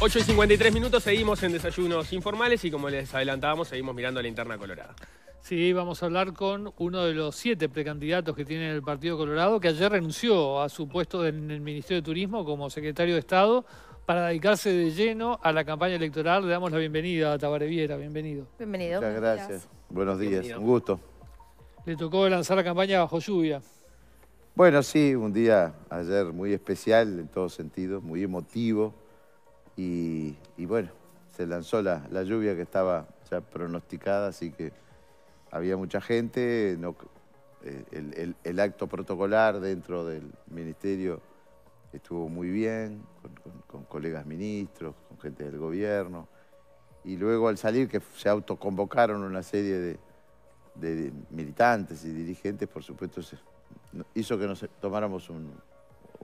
8 y 53 minutos, seguimos en desayunos informales y como les adelantábamos, seguimos mirando a la interna colorada. Sí, vamos a hablar con uno de los siete precandidatos que tiene el Partido Colorado, que ayer renunció a su puesto en el Ministerio de Turismo como secretario de Estado para dedicarse de lleno a la campaña electoral. Le damos la bienvenida a Tabareviera, bienvenido. Bienvenido. Muchas gracias. Buenos días, un gusto. Le tocó lanzar la campaña bajo lluvia. Bueno, sí, un día ayer muy especial en todos sentido, muy emotivo y, bueno, se lanzó la, lluvia que estaba ya pronosticada, así que había mucha gente. No, eh, el, el, acto protocolar dentro del ministerio estuvo muy bien, con, colegas ministros, con gente del gobierno. Y luego al salir, que se autoconvocaron una serie de, de militantes y dirigentes, por supuesto, hizo que nos tomáramos un,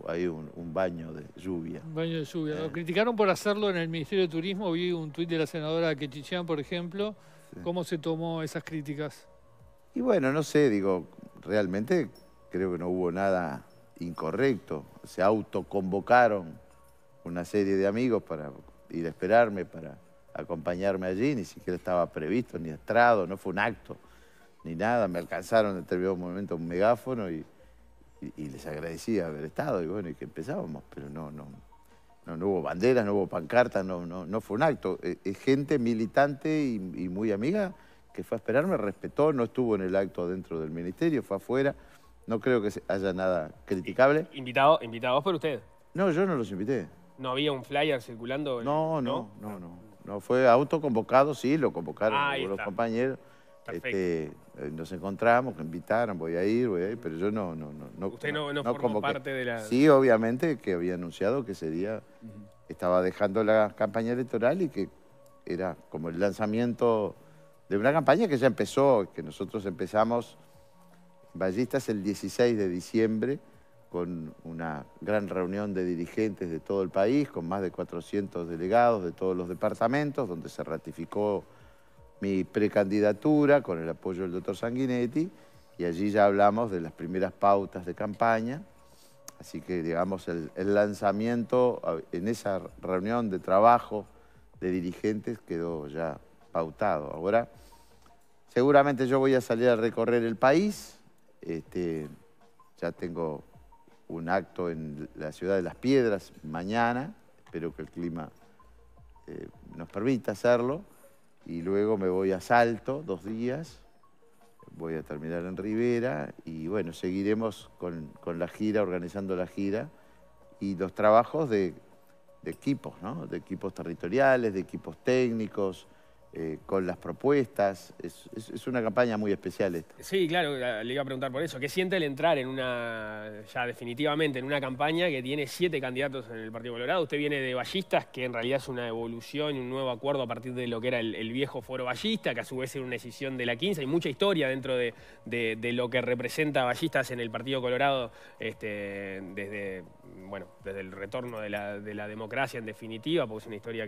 hay un, baño de lluvia. Un baño de lluvia. Lo eh. criticaron por hacerlo en el Ministerio de Turismo. Vi un tuit de la senadora Quechichán, por ejemplo. ¿Cómo se tomó esas críticas? Y bueno, no sé, digo, realmente creo que no hubo nada incorrecto. Se autoconvocaron una serie de amigos para ir a esperarme, para acompañarme allí. Ni siquiera estaba previsto, ni estrado, no fue un acto, ni nada. Me alcanzaron en determinado momento un megáfono y y, les agradecía haber estado y bueno, y que empezábamos, pero no, no, no, hubo banderas, no hubo pancartas, no, no, no fue un acto. Es eh, eh, gente militante y, muy amiga que fue a esperarme, respetó, no estuvo en el acto dentro del ministerio, fue afuera. No creo que haya nada criticable. Invitado, invitados por usted. No, yo no los invité. ¿No había un flyer circulando? No, no, no, no, no, Fue autoconvocado, sí, lo convocaron los compañeros. Perfecto. Este, eh, nos encontramos, que invitaron, voy a ir, voy a ir, pero yo no... no, no ¿Usted no, formó parte de la...? Sí, obviamente, que había anunciado que ese día estaba dejando la campaña electoral y que era como el lanzamiento de una campaña que ya empezó, que nosotros empezamos Ballistas el 16 de diciembre con una gran reunión de dirigentes de todo el país, con más de 400 delegados de todos los departamentos, donde se ratificó mi precandidatura con el apoyo del doctor Sanguinetti y allí ya hablamos de las primeras pautas de campaña. Así que, digamos, el, lanzamiento en esa reunión de trabajo de dirigentes quedó ya pautado. Ahora, seguramente yo voy a salir a recorrer el país. Este, ya tengo un acto en la ciudad de Las Piedras mañana. Espero que el clima eh, nos permita hacerlo y luego me voy a Salto, dos días, voy a terminar en Rivera y bueno, seguiremos con, la gira, organizando la gira y los trabajos de, equipos, De equipos territoriales, de equipos técnicos, eh, con las propuestas. Es, una campaña muy especial esta. Sí, claro, eh, le iba a preguntar por eso. ¿Qué siente el entrar en una, ya definitivamente, en una campaña que tiene siete candidatos en el Partido Colorado? Usted viene de Ballistas, que en realidad es una evolución, un nuevo acuerdo a partir de lo que era el, viejo foro Ballista, que a su vez era una decisión de la 15. Hay mucha historia dentro de, lo que representa Ballistas en el Partido Colorado este, desde bueno, desde el retorno de la, democracia en definitiva, porque es una historia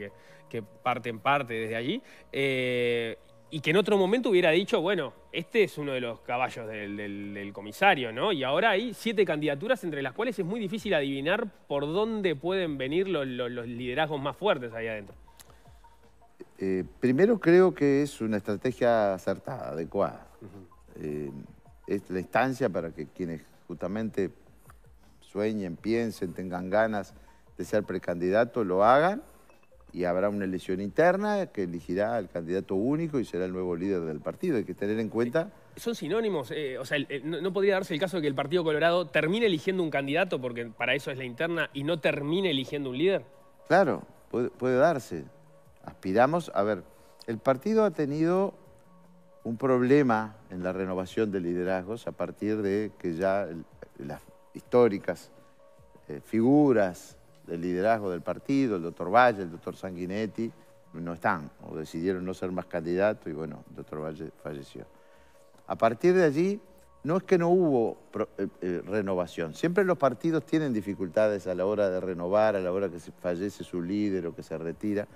que, parte en parte desde allí, eh, y que en otro momento hubiera dicho, bueno, este es uno de los caballos del, comisario, ¿no? Y ahora hay siete candidaturas entre las cuales es muy difícil adivinar por dónde pueden venir los, liderazgos más fuertes ahí adentro. Eh, primero creo que es una estrategia acertada, adecuada. Eh, es la instancia para que quienes justamente sueñen, piensen, tengan ganas de ser precandidato, lo hagan y habrá una elección interna que elegirá al candidato único y será el nuevo líder del partido. Hay que tener en cuenta... Son sinónimos, eh, o sea, no, podría darse el caso de que el Partido Colorado termine eligiendo un candidato, porque para eso es la interna, y no termine eligiendo un líder. Claro, puede, darse. Aspiramos, a ver, el partido ha tenido un problema en la renovación de liderazgos a partir de que ya las históricas eh, figuras del liderazgo del partido, el doctor Valle, el doctor Sanguinetti, no están o decidieron no ser más candidatos y bueno, el doctor Valle falleció. A partir de allí, no es que no hubo eh, eh, renovación, siempre los partidos tienen dificultades a la hora de renovar, a la hora que fallece su líder o que se retira.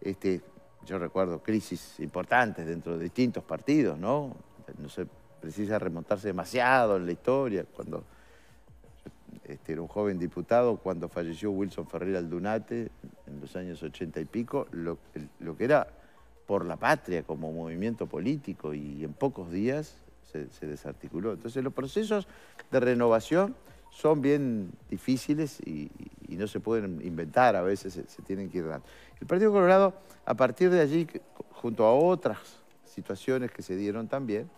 Este, yo recuerdo crisis importantes dentro de distintos partidos, ¿no? No se precisa remontarse demasiado en la historia cuando este, era un joven diputado cuando falleció Wilson Ferrer Aldunate en los años 80 y pico, lo, que era por la patria como movimiento político y en pocos días se, desarticuló. Entonces los procesos de renovación son bien difíciles y, no se pueden inventar, a veces se, tienen que ir dando. El Partido Colorado, a partir de allí, junto a otras situaciones que se dieron también,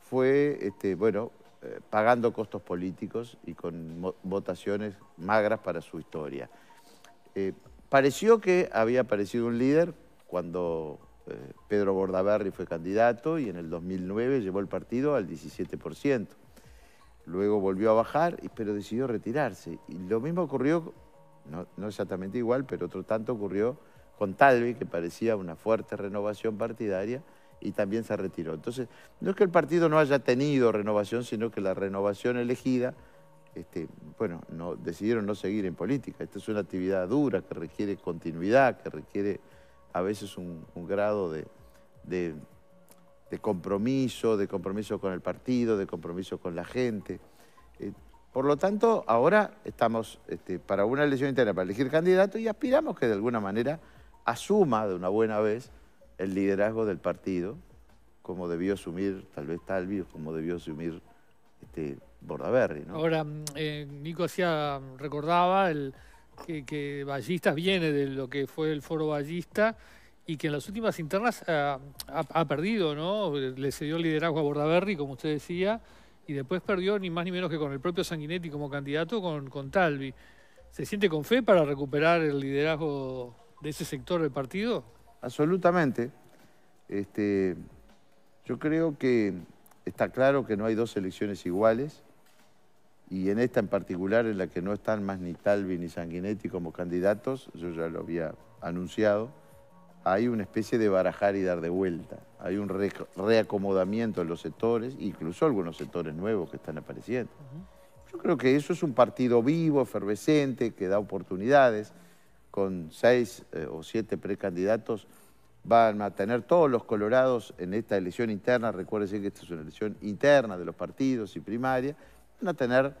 fue, este, bueno, eh, pagando costos políticos y con votaciones magras para su historia. Eh, pareció que había aparecido un líder cuando eh, Pedro Bordaberry fue candidato y en el 2009 llevó el partido al 17%. Luego volvió a bajar, pero decidió retirarse. Y lo mismo ocurrió, no, no exactamente igual, pero otro tanto ocurrió con Talvi, que parecía una fuerte renovación partidaria, y también se retiró. Entonces, no es que el partido no haya tenido renovación, sino que la renovación elegida, este, bueno, decidieron no seguir en política. Esta es una actividad dura que requiere continuidad, que requiere a veces un, grado de, compromiso, de compromiso con el partido, de compromiso con la gente. Eh, por lo tanto, ahora estamos este, para una elección interna, para elegir candidato y aspiramos que de alguna manera asuma de una buena vez el liderazgo del partido, como debió asumir tal vez Talvi, como debió asumir este, Bordaberry. Ahora, mm, eh, Nico hacía, mm, recordaba el, que, Ballistas viene de lo que fue el foro Ballista y que en las últimas internas ah, ha, perdido, ¿no? Le cedió el liderazgo a Bordaberry, como usted decía, y después perdió ni más ni menos que con el propio Sanguinetti como candidato con, con Talvi. ¿Se siente con fe para recuperar el liderazgo de ese sector del partido? Absolutamente. Este, yo creo que está claro que no hay dos elecciones iguales y en esta en particular, en la que no están más ni Talvi ni Sanguinetti como candidatos, yo ya lo había anunciado, hay una especie de barajar y dar de vuelta. Hay un reacomodamiento en los sectores, incluso algunos sectores nuevos que están apareciendo. Yo creo que eso es un partido vivo, efervescente, que da oportunidades con seis eh, o siete precandidatos, van a tener todos los colorados en esta elección interna, recuérdense que esta es una elección interna de los partidos y primaria, van a tener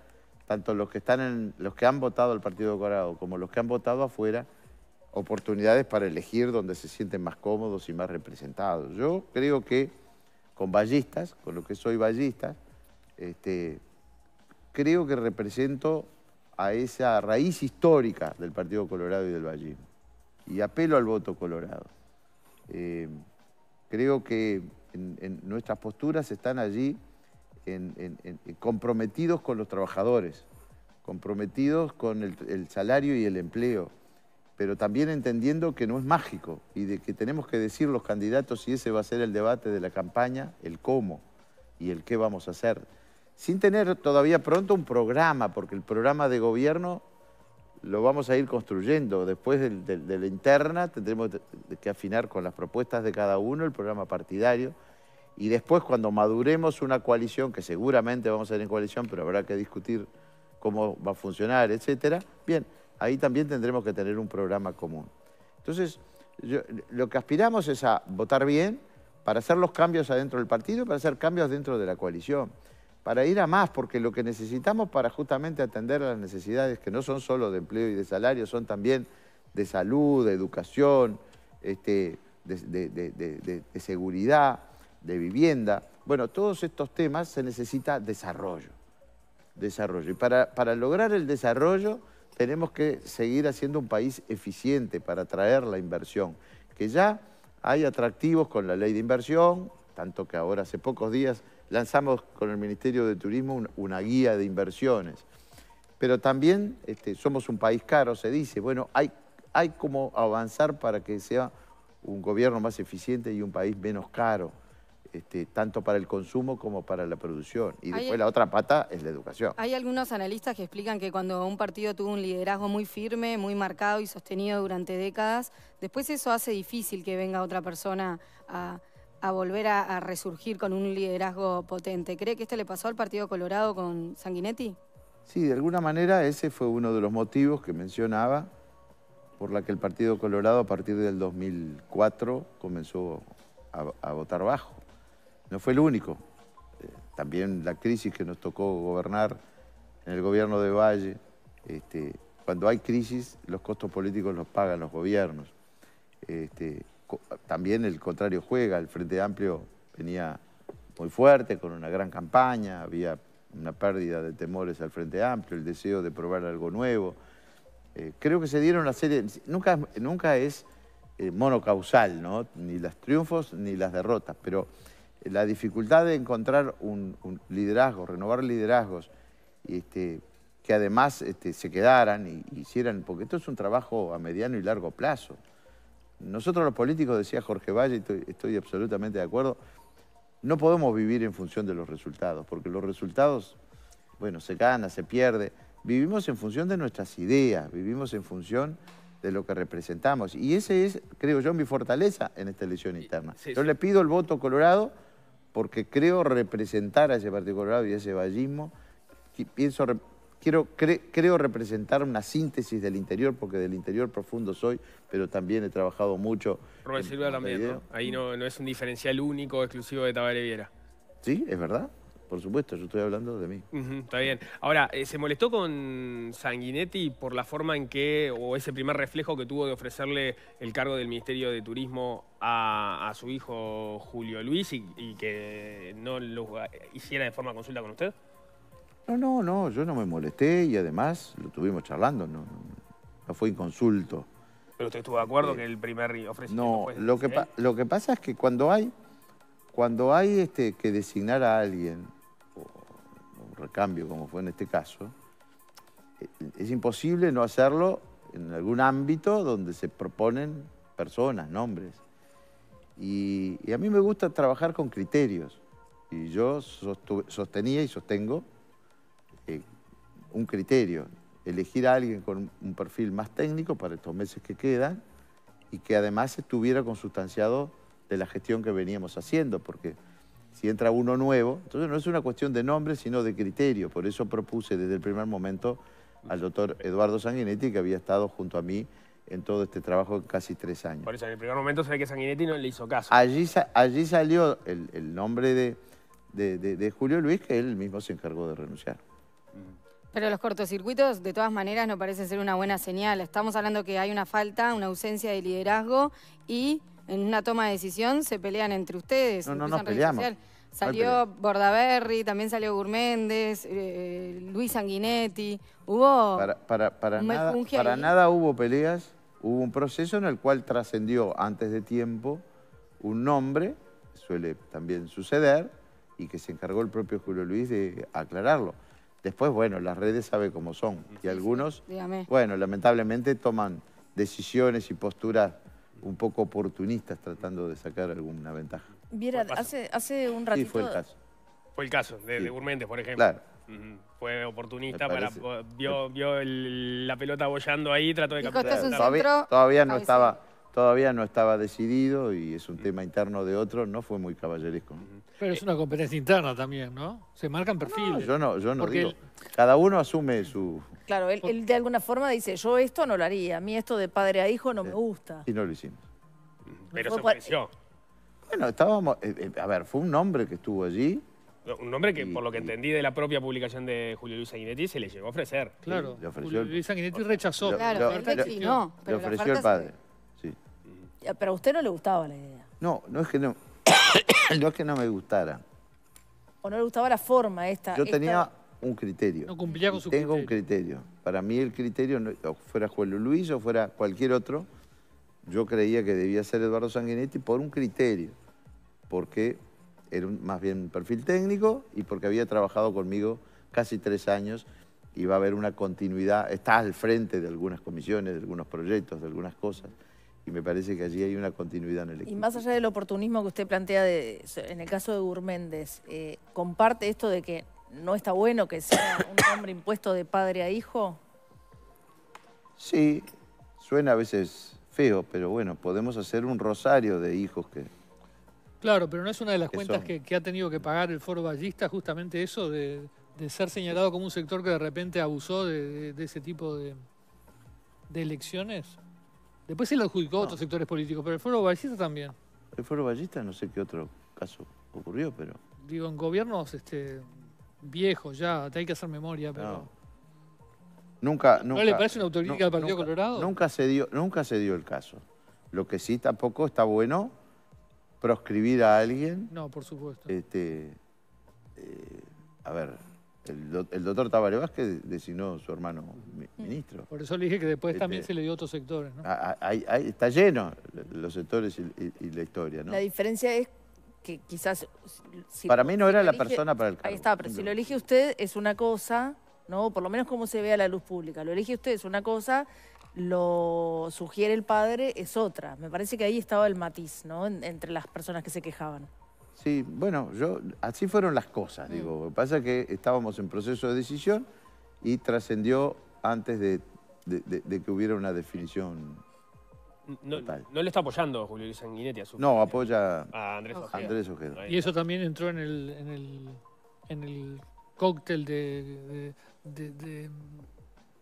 tanto los que, están en, los que han votado al Partido Colorado como los que han votado afuera, oportunidades para elegir donde se sienten más cómodos y más representados. Yo creo que con ballistas, con lo que soy ballista, este, creo que represento a esa raíz histórica del Partido Colorado y del Valle. Y apelo al voto colorado. Eh, creo que en, nuestras posturas están allí comprometidos con los trabajadores, comprometidos con el, el salario y el empleo, pero también entendiendo que no es mágico y de que tenemos que decir los candidatos si ese va a ser el debate de la campaña, el cómo y el qué vamos a hacer sin tener todavía pronto un programa, porque el programa de gobierno lo vamos a ir construyendo. Después de, la interna tendremos que afinar con las propuestas de cada uno el programa partidario y después cuando maduremos una coalición, que seguramente vamos a ir en coalición, pero habrá que discutir cómo va a funcionar, etcétera, bien, ahí también tendremos que tener un programa común. Entonces, lo que aspiramos es a votar bien para hacer los cambios adentro del partido, para hacer cambios dentro de la coalición para ir a más, porque lo que necesitamos para justamente atender a las necesidades que no son solo de empleo y de salario, son también de salud, de educación, este, de, seguridad, de vivienda. Bueno, todos estos temas se necesita desarrollo. Desarrollo. Y para, para lograr el desarrollo tenemos que seguir haciendo un país eficiente para atraer la inversión, que ya hay atractivos con la ley de inversión, tanto que ahora hace pocos días lanzamos con el Ministerio de Turismo una guía de inversiones. Pero también este, somos un país caro, se dice. Bueno, hay, hay como avanzar para que sea un gobierno más eficiente y un país menos caro. Este, tanto para el consumo como para la producción. Y después la otra pata es la educación. Hay algunos analistas que explican que cuando un partido tuvo un liderazgo muy firme, muy marcado y sostenido durante décadas, después eso hace difícil que venga otra persona a a volver a, resurgir con un liderazgo potente. ¿Cree que este le pasó al Partido Colorado con Sanguinetti? Sí, de alguna manera ese fue uno de los motivos que mencionaba por la que el Partido Colorado a partir del 2004 comenzó a, votar bajo. No fue el único. Eh, también la crisis que nos tocó gobernar en el gobierno de Valle. Este, cuando hay crisis, los costos políticos los pagan los gobiernos. Este, también el contrario juega, el Frente Amplio venía muy fuerte, con una gran campaña, había una pérdida de temores al Frente Amplio, el deseo de probar algo nuevo. Eh, creo que se dieron una serie, nunca, nunca es eh, monocausal, ni los triunfos ni las derrotas, pero eh, la dificultad de encontrar un, liderazgo, renovar liderazgos, este, que además este, se quedaran y hicieran, porque esto es un trabajo a mediano y largo plazo. Nosotros los políticos, decía Jorge Valle, y estoy, absolutamente de acuerdo, no podemos vivir en función de los resultados, porque los resultados, bueno, se gana, se pierde. Vivimos en función de nuestras ideas, vivimos en función de lo que representamos. Y ese es, creo yo, mi fortaleza en esta elección interna. yo le pido el voto colorado porque creo representar a ese Partido Colorado y a ese vallismo. Pienso Quiero, creo representar una síntesis del interior, porque del interior profundo soy, pero también he trabajado mucho. Robert Silva este también, ¿no? Ahí no, no, es un diferencial único, exclusivo de Tabaré Viera. Sí, es verdad. Por supuesto, yo estoy hablando de mí. está bien. Ahora, eh, ¿se molestó con Sanguinetti por la forma en que, o ese primer reflejo que tuvo de ofrecerle el cargo del Ministerio de Turismo a, su hijo Julio Luis y, y que no lo hiciera de forma consulta con usted? No, no, no, yo no me molesté y además lo estuvimos charlando, no, no fue inconsulto. ¿Pero usted estuvo de acuerdo eh, que el primer ofrecimiento No, fue lo, que ¿eh? lo que pasa es que cuando hay, cuando hay este, que designar a alguien, o un recambio como fue en este caso, eh, es imposible no hacerlo en algún ámbito donde se proponen personas, nombres. Y, a mí me gusta trabajar con criterios. Y yo sostenía y sostengo eh, un criterio, elegir a alguien con un perfil más técnico para estos meses que quedan y que además estuviera consustanciado de la gestión que veníamos haciendo, porque si entra uno nuevo, entonces no es una cuestión de nombre, sino de criterio. Por eso propuse desde el primer momento al doctor Eduardo Sanguinetti, que había estado junto a mí en todo este trabajo casi tres años. Por eso, en el primer momento se ve que Sanguinetti no le hizo caso. Allí, allí salió el, nombre de Julio Luis, que él mismo se encargó de renunciar. Pero los cortocircuitos, de todas maneras, no parecen ser una buena señal. Estamos hablando que hay una falta, una ausencia de liderazgo y en una toma de decisión se pelean entre ustedes. No, no nos peleamos. Salió Bordaberry, también salió Gurméndez, eh, Luis Sanguinetti. Hubo. Para, nada, para nada hubo peleas. Hubo un proceso en el cual trascendió antes de tiempo un nombre, suele también suceder, y que se encargó el propio Julio Luis de aclararlo. Después, bueno, las redes saben cómo son. Y algunos, bueno, lamentablemente toman decisiones y posturas un poco oportunistas tratando de sacar alguna ventaja. Viera, hace, un ratito... Sí, fue el caso. Fue el caso, de, sí. por ejemplo. Fue oportunista, vio, la pelota bollando ahí, trató de capturar. Todavía, todavía no estaba, todavía no estaba decidido y es un tema interno de otro, no fue muy caballeresco. Pero es una competencia interna también, ¿no? Se marcan perfiles. yo no, yo no digo. Cada uno asume su... Claro, él, de alguna forma dice, yo esto no lo haría, a mí esto de padre a hijo no me gusta. Y no lo hicimos. Pero se ofreció. Bueno, estábamos... Eh, eh, a ver, fue un hombre que estuvo allí. Un nombre que, por lo que entendí de la propia publicación de Julio Luis Sanguinetti, se le llegó a ofrecer. Claro, Julio Luis Sanguinetti rechazó. claro, lo, él Le ofreció el padre, sí. Pero a usted no le gustaba la idea. No, no es que no no es que no me gustara. O no le gustaba la forma esta. Yo tenía un criterio. No cumplía con su Tengo un criterio. Para mí el criterio, fuera Juan Luis o fuera cualquier otro, yo creía que debía ser Eduardo Sanguinetti por un criterio. Porque era más bien un perfil técnico y porque había trabajado conmigo casi tres años y va a haber una continuidad. Está al frente de algunas comisiones, de algunos proyectos, de algunas cosas. Y me parece que allí hay una continuidad en el equipo. Y más allá del oportunismo que usted plantea en el caso de Gurméndez, eh, ¿comparte esto de que no está bueno que sea un hombre impuesto de padre a hijo? Sí, suena a veces feo, pero bueno, podemos hacer un rosario de hijos que... Claro, pero no es una de las cuentas que, ha tenido que pagar el foro ballista, justamente eso de, ser señalado como un sector que de repente abusó de ese tipo de elecciones. Después se lo adjudicó a otros sectores políticos, pero el Foro Ballista también. El Foro Ballista no sé qué otro caso ocurrió, pero... Digo, en gobiernos este, viejos ya, te hay que hacer memoria, pero... Nunca, nunca, ¿No le parece una autocrítica al Partido Colorado? Nunca se, dio, nunca se dio el caso. Lo que sí tampoco está bueno proscribir a alguien. No, por supuesto. Este, eh, a ver, el, doctor Tabaré Vázquez designó su hermano ministro. Por eso le dije que después también este, se le dio a otros sectores. ¿no? está lleno los sectores y, la historia. La diferencia es que quizás... para mí no era la persona para el cargo. Ahí está, pero si lo elige usted es una cosa, ¿no? Por lo menos como se ve a la luz pública. Lo elige usted es una cosa, lo sugiere el padre es otra. Me parece que ahí estaba el matiz, ¿no? entre las personas que se quejaban. Sí, bueno, yo así fueron las cosas, digo. Mm. Lo que pasa es que estábamos en proceso de decisión y trascendió antes de, que hubiera una definición no, le está apoyando Julio Sanguinetti a su... No, apoya a Andrés Ojeda. Y eso también entró en el, en el, cóctel de,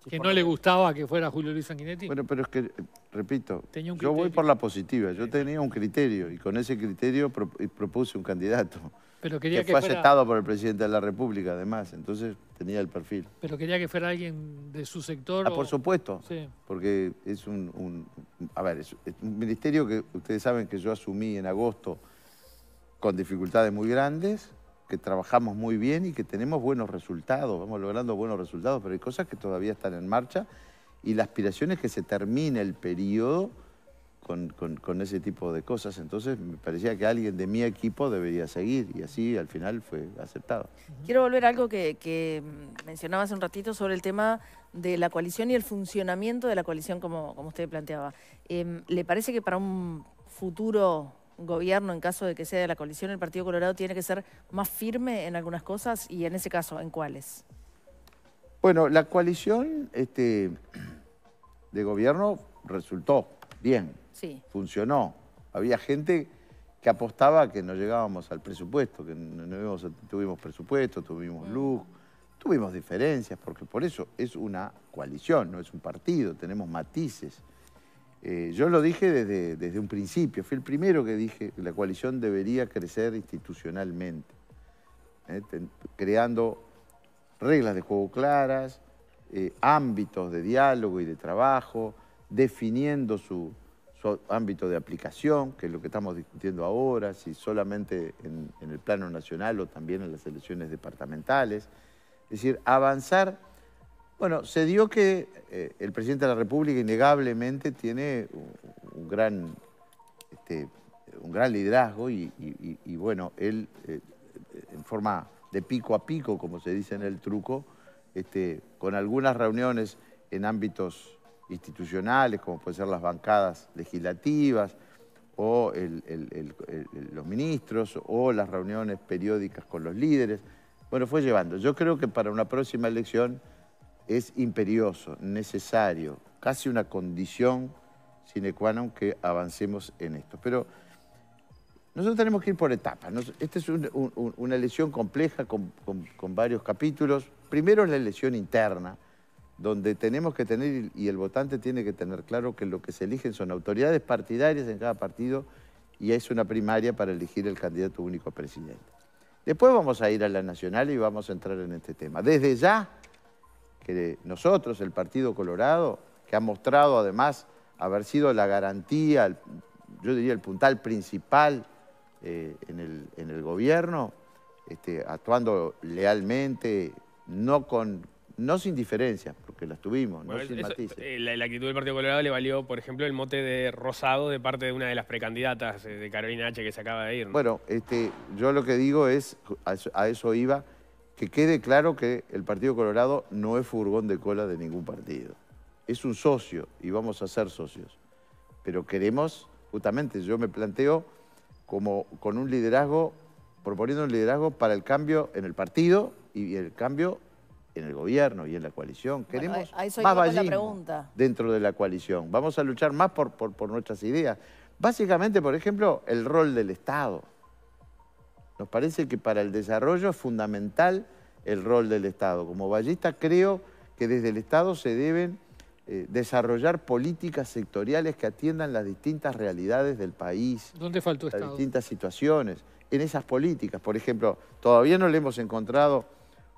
que no le gustaba que fuera Julio Luis Sanguinetti. Bueno, pero es que, repito, yo voy por la positiva. Yo tenía un criterio y con ese criterio propuse un candidato. Pero quería que, fue aceptado por el presidente de la República, además. Entonces tenía el perfil. Pero quería que fuera alguien de su sector. Ah, por supuesto. Porque es un, a ver, es un ministerio que ustedes saben que yo asumí en agosto con dificultades muy grandes que trabajamos muy bien y que tenemos buenos resultados, vamos logrando buenos resultados, pero hay cosas que todavía están en marcha y la aspiración es que se termine el periodo con, ese tipo de cosas. Entonces me parecía que alguien de mi equipo debería seguir y así al final fue aceptado. Quiero volver a algo que, mencionaba hace un ratito sobre el tema de la coalición y el funcionamiento de la coalición como, como usted planteaba. Em, ¿Le parece que para un futuro gobierno, en caso de que sea de la coalición, el Partido Colorado tiene que ser más firme en algunas cosas y en ese caso, ¿en cuáles? Bueno, la coalición este, de gobierno resultó bien, sí. funcionó. Había gente que apostaba que no llegábamos al presupuesto, que no, tuvimos presupuesto, tuvimos mm. luz, tuvimos diferencias, porque por eso es una coalición, no es un partido, tenemos matices. Eh, yo lo dije desde, un principio, fui el primero que dije que la coalición debería crecer institucionalmente, ¿eh? creando reglas de juego claras, eh, ámbitos de diálogo y de trabajo, definiendo su, ámbito de aplicación, que es lo que estamos discutiendo ahora, si solamente en, en el plano nacional o también en las elecciones departamentales. Es decir, avanzar bueno, se dio que eh, el presidente de la República innegablemente tiene un, gran, este, un gran liderazgo y, bueno, él eh, en forma de pico a pico, como se dice en el truco, este, con algunas reuniones en ámbitos institucionales, como pueden ser las bancadas legislativas, o los ministros, o las reuniones periódicas con los líderes. Bueno, fue llevando. Yo creo que para una próxima elección es imperioso, necesario, casi una condición sine qua non que avancemos en esto. Pero nosotros tenemos que ir por etapas. Esta es una elección compleja con, con, varios capítulos. Primero es la elección interna, donde tenemos que tener, y el votante tiene que tener claro que lo que se eligen son autoridades partidarias en cada partido y es una primaria para elegir el candidato único a presidente. Después vamos a ir a la nacional y vamos a entrar en este tema. Desde ya nosotros, el Partido Colorado, que ha mostrado además haber sido la garantía, yo diría el puntal principal eh, en, el, gobierno, este, actuando lealmente, no con no sin diferencias, porque las tuvimos, no sin eh, la, actitud del Partido Colorado le valió, por ejemplo, el mote de rosado de parte de una de las precandidatas eh, de Carolina H. que se acaba de ir. Bueno, este, yo lo que digo es, a eso iba, que quede claro que el Partido Colorado no es furgón de cola de ningún partido. Es un socio y vamos a ser socios. Pero queremos, justamente, yo me planteo como con un liderazgo, proponiendo un liderazgo para el cambio en el partido y el cambio en el gobierno y en la coalición. Queremos más vallismo dentro de la coalición. Vamos a luchar más por nuestras ideas. Básicamente, por ejemplo, el rol del Estado. Nos parece que para el desarrollo es fundamental el rol del Estado. Como ballista creo que desde el Estado se deben eh, desarrollar políticas sectoriales que atiendan las distintas realidades del país. ¿Dónde faltó Las distintas situaciones. En esas políticas, por ejemplo, todavía no le hemos encontrado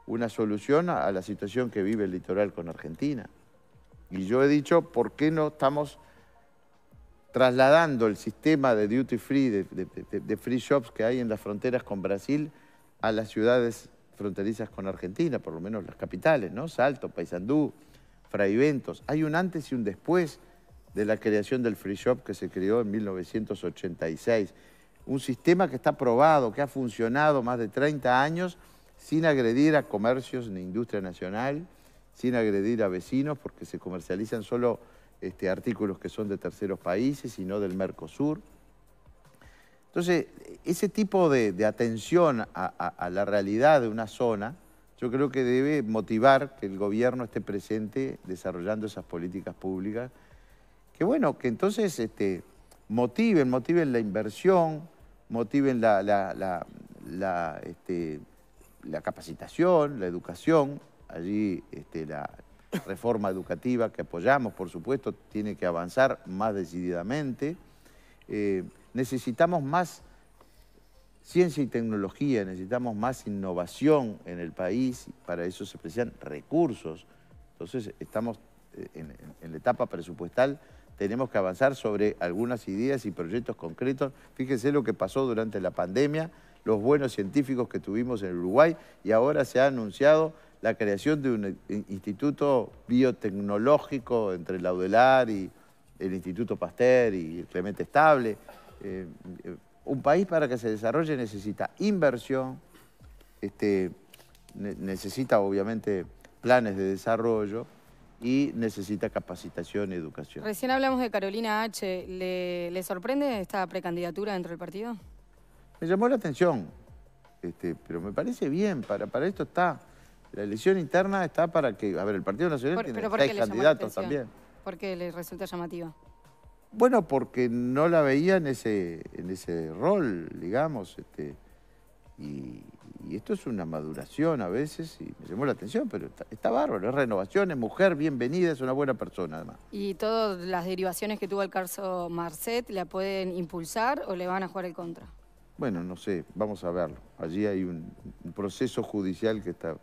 una solución a la situación que vive el litoral con Argentina. Y yo he dicho, ¿por qué no estamos trasladando el sistema de duty free, de, free shops que hay en las fronteras con Brasil a las ciudades fronterizas con Argentina, por lo menos las capitales, ¿no? Salto, Paysandú, Fraiventos. Hay un antes y un después de la creación del free shop que se creó en 1986. Un sistema que está probado, que ha funcionado más de 30 años sin agredir a comercios ni industria nacional, sin agredir a vecinos, porque se comercializan solo este, artículos que son de terceros países y no del Mercosur. Entonces, ese tipo de, atención a, la realidad de una zona, yo creo que debe motivar que el gobierno esté presente desarrollando esas políticas públicas, que bueno, que entonces este, motiven, motiven la inversión, motiven la, este, capacitación, la educación, allí la, reforma educativa que apoyamos, por supuesto, tiene que avanzar más decididamente. Eh, necesitamos más ciencia y tecnología, necesitamos más innovación en el país, para eso se precisan recursos. Entonces, estamos eh, en, en la etapa presupuestal, tenemos que avanzar sobre algunas ideas y proyectos concretos. Fíjense lo que pasó durante la pandemia, los buenos científicos que tuvimos en Uruguay y ahora se ha anunciado la creación de un eh, instituto biotecnológico entre Audelar y el Instituto Pasteur y Clemente Estable. Eh, eh, un país para que se desarrolle necesita inversión, este, necesita obviamente planes de desarrollo y necesita capacitación y educación. Recién hablamos de Carolina H. ¿Le, sorprende esta precandidatura dentro del partido? Me llamó la atención, este, pero me parece bien, para, para esto está. La elección interna está para que... A ver, el Partido Nacional tiene seis candidatos también. ¿Por qué le resulta llamativa? Bueno, porque no la veía en ese, en ese rol, digamos. Este, y, esto es una maduración a veces y me llamó la atención, pero está, bárbaro, es renovación, es mujer, bienvenida, es una buena persona además. ¿Y todas las derivaciones que tuvo el caso Marcet la pueden impulsar o le van a jugar el contra? Bueno, no sé, vamos a verlo. Allí hay un proceso judicial que está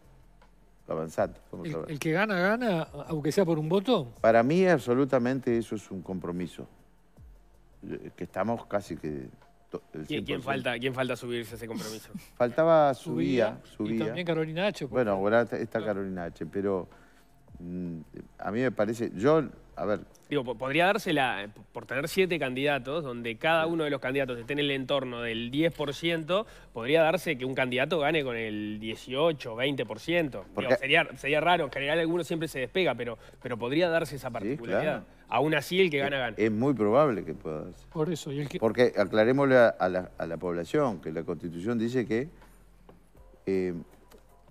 avanzando. el, que gana, gana, aunque sea por un voto? Para mí absolutamente eso es un compromiso. Eh, que estamos casi que ¿Quién, falta, ¿Quién falta subirse a ese compromiso? Faltaba Subía. subía. Y también Carolina H. Bueno, ahora está Carolina H, pero mm, a mí me parece... Yo a ver. Digo, podría dársela eh, por tener siete candidatos, donde cada uno de los candidatos esté en el entorno del 10%, podría darse que un candidato gane con el 18, 20%. sería, sería, raro, en general alguno siempre se despega, pero, pero podría darse esa particularidad. Aún así, el que gana, gana. Es muy probable que pueda darse. Por eso. Porque aclarémosle a, la, población que la Constitución dice que... Eh,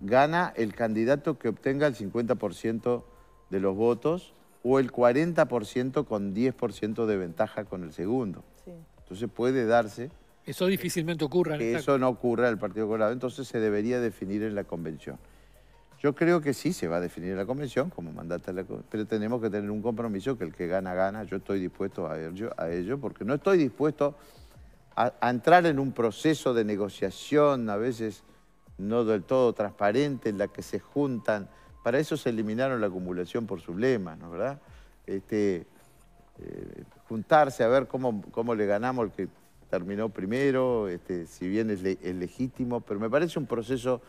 gana el candidato que obtenga el 50% de los votos o el 40% con 10% de ventaja con el segundo. Entonces puede darse... Eso difícilmente ocurra. Que eso no ocurra en el Partido Colorado, entonces se debería definir en la convención. Yo creo que sí se va a definir en la convención, como mandata la pero tenemos que tener un compromiso que el que gana, gana. Yo estoy dispuesto a ello, a ello porque no estoy dispuesto a entrar en un proceso de negociación, a veces no del todo transparente, en la que se juntan para eso se eliminaron la acumulación por sublema, ¿no es verdad? Este, eh, juntarse a ver cómo, cómo le ganamos al que terminó primero, este, si bien es, legítimo, pero me parece un proceso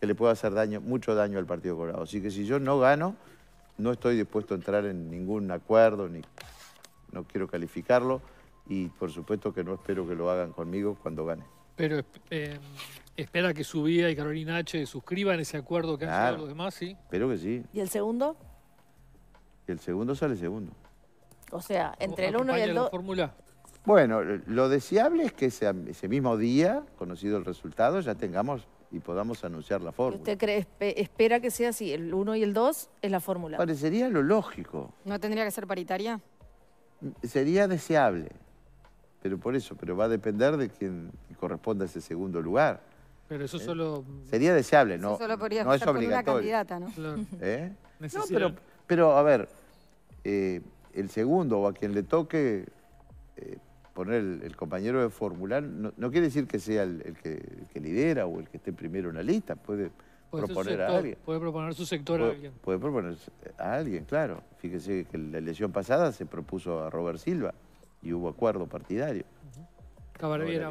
que le puede hacer daño, mucho daño al Partido Colorado. Así que si yo no gano, no estoy dispuesto a entrar en ningún acuerdo, ni no quiero calificarlo, y por supuesto que no espero que lo hagan conmigo cuando gane. Pero eh, espera que Subía y Carolina H. suscriban ese acuerdo que han hecho los demás, ¿sí? Espero que sí. ¿Y el segundo? El segundo sale segundo. O sea, entre el uno y el dos... fórmula? Bueno, lo deseable es que ese, ese, mismo día, conocido el resultado, ya tengamos y podamos anunciar la fórmula. ¿Usted cree, espera que sea así? ¿El uno y el dos es la fórmula? Parecería lo lógico. ¿No tendría que ser paritaria? Mm, sería deseable, pero por eso, pero va a depender de quién corresponda a ese segundo lugar. Pero eso ¿Eh? solo... Sería deseable, ¿no? podría no es obligatorio. candidata, ¿no? ¿Eh? pero, a ver, eh, el segundo o a quien le toque poner el, compañero de formular, no, quiere decir que sea el, que, lidera o el que esté primero en la lista, puede, proponer a alguien. Puede proponer su sector a alguien. Puede proponer a alguien, claro. Fíjese que la elección pasada se propuso a Robert Silva y hubo acuerdo partidario. Cabarbiero.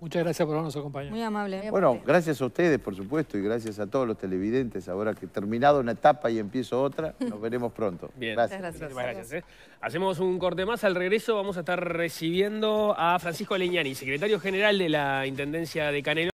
Muchas gracias por habernos acompañado. Muy amable. Bueno, gracias a ustedes, por supuesto, y gracias a todos los televidentes. Ahora que he terminado una etapa y empiezo otra, nos veremos pronto. Gracias. gracias. Eh. Hacemos un corte más. Al regreso vamos a estar recibiendo a Francisco Leñani, secretario general de la Intendencia de Canelo.